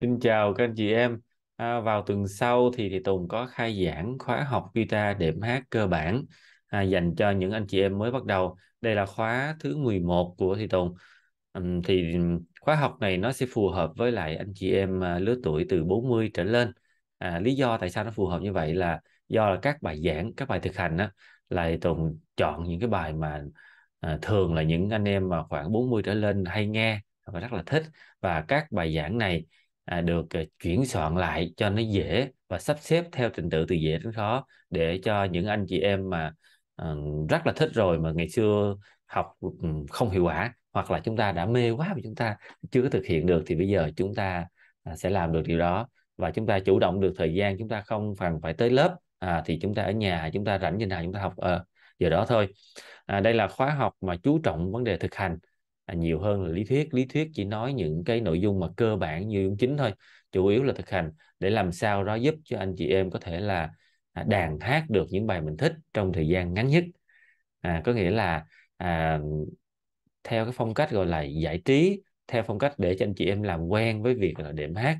Xin chào các anh chị em. À, vào tuần sau thì thì Tùng có khai giảng khóa học guitar đệm hát cơ bản à, dành cho những anh chị em mới bắt đầu. Đây là khóa thứ 11 của thì Tùng. À, thì khóa học này nó sẽ phù hợp với lại anh chị em à, lứa tuổi từ 40 trở lên. À, lý do tại sao nó phù hợp như vậy là do là các bài giảng, các bài thực hành á là thì Tùng chọn những cái bài mà à, thường là những anh em mà khoảng 40 trở lên hay nghe và rất là thích và các bài giảng này à, được à, chuyển soạn lại cho nó dễ và sắp xếp theo trình tự từ dễ đến khó để cho những anh chị em mà uh, rất là thích rồi mà ngày xưa học ừ, không hiệu quả hoặc là chúng ta đã mê quá mà chúng ta chưa có thực hiện được thì bây giờ chúng ta à, sẽ làm được điều đó và chúng ta chủ động được thời gian chúng ta không cần phải tới lớp à, thì chúng ta ở nhà chúng ta rảnh như nào chúng ta học ờ giờ đó thôi à, đây là khóa học mà chú trọng vấn đề thực hành à, nhiều hơn là lý thuyết lý thuyết chỉ nói những cái nội dung mà cơ bản như dung chính thôi chủ yếu là thực hành để làm sao đó giúp cho anh chị em có thể là à, đàn hát được những bài mình thích trong thời gian ngắn nhất à, có nghĩa là à, theo cái phong cách gọi là giải trí theo phong cách để cho anh chị em làm quen với việc là đệm hát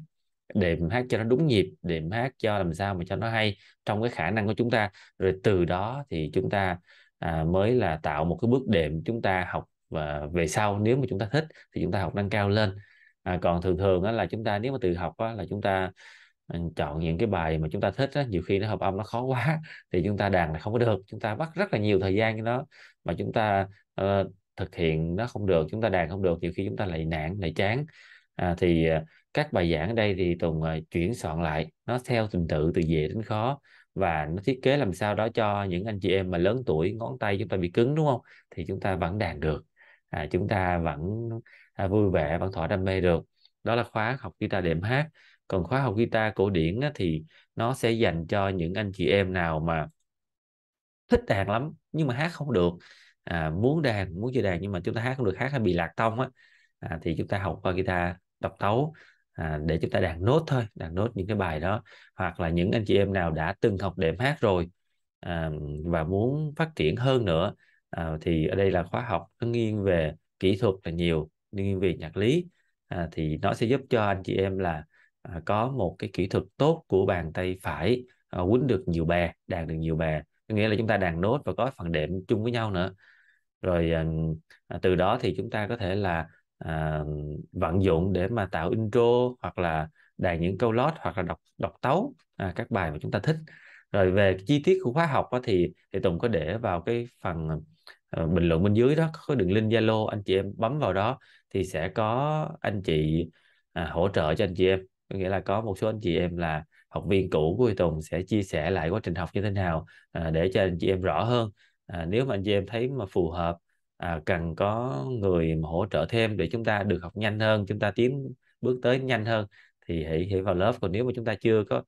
đệm hát cho nó đúng nhịp đệm hát cho làm sao mà cho nó hay trong cái khả năng của chúng ta rồi từ đó thì chúng ta à, mới là tạo một cái bước đệm chúng ta học và về sau nếu mà chúng ta thích thì chúng ta học nâng cao lên à, còn thường thường á, là chúng ta nếu mà tự học á, là chúng ta ừ, chọn những cái bài mà chúng ta thích á, nhiều khi nó hợp âm nó khó quá thì chúng ta đàn là không có được chúng ta mất rất là nhiều thời gian cho nó mà chúng ta uh, thực hiện nó không được chúng ta đàn không được nhiều khi chúng ta lại nản lại chán à, thì ờ, các bài giảng ở đây thì tùng ờ, chuyển soạn lại nó theo trình tự từ dễ đến khó và nó thiết kế làm sao đó cho những anh chị em mà lớn tuổi ngón tay chúng ta bị cứng đúng không thì chúng ta vẫn đàn được à, chúng ta vẫn à, vui vẻ vẫn thỏa đam mê được đó là khóa học guitar đệm hát còn khóa học guitar cổ điển á, thì nó sẽ dành cho những anh chị em nào mà thích đàn lắm nhưng mà hát không được à, muốn đàn muốn chơi đàn nhưng mà chúng ta hát không được hát hay bị lạc tông á à, thì chúng ta học qua guitar độc tấu à, để chúng ta đàn nốt thôi đàn nốt những cái bài đó hoặc là những anh chị em nào đã từng học đệm hát rồi à, và muốn phát triển hơn nữa à, thì ở đây là khóa học nó nghiêng về kỹ thuật là nhiều nghiêng về nhạc lý à, thì nó sẽ giúp cho anh chị em là à, có một cái kỹ thuật tốt của bàn tay phải à, quýnh được nhiều bè đàn được nhiều bè nghĩa là chúng ta đàn nốt và có phần đệm chung với nhau nữa rồi ờ, à, từ đó thì chúng ta có thể là à, vận dụng để mà tạo intro hoặc là đàn những câu lót hoặc là đọc đọc tấu à, các bài mà chúng ta thích rồi về chi tiết của khóa học á, thì thì tùng có để vào cái phần ờ, bình luận bên dưới đó có đường link zalo anh chị em bấm vào đó thì sẽ có anh chị à, hỗ trợ cho anh chị em có nghĩa là có một số anh chị em là học viên cũ của Tùng sẽ chia sẻ lại quá trình học như thế nào à, để cho anh chị em rõ hơn à, nếu mà anh chị em thấy mà phù hợp à, cần có người mà hỗ trợ thêm để chúng ta được học nhanh hơn chúng ta tiến bước tới nhanh hơn thì hãy hãy vào lớp còn nếu mà chúng ta chưa có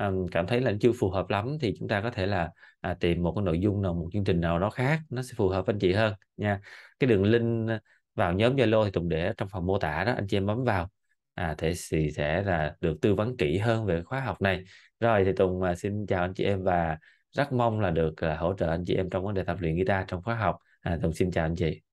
Ờ, cảm thấy là chưa phù hợp lắm thì chúng ta có thể là à, tìm một cái nội dung nào một chương trình nào đó khác nó sẽ phù hợp với anh chị hơn nha cái đường link ờ, vào nhóm zalo thì tùng để trong phần mô tả đó anh chị em bấm vào à thế thì sẽ là được tư vấn kỹ hơn về khóa học này rồi thì tùng à, xin chào anh chị em và rất mong là được à, hỗ trợ anh chị em trong vấn đề tập luyện guitar trong khóa học à, tùng xin chào anh chị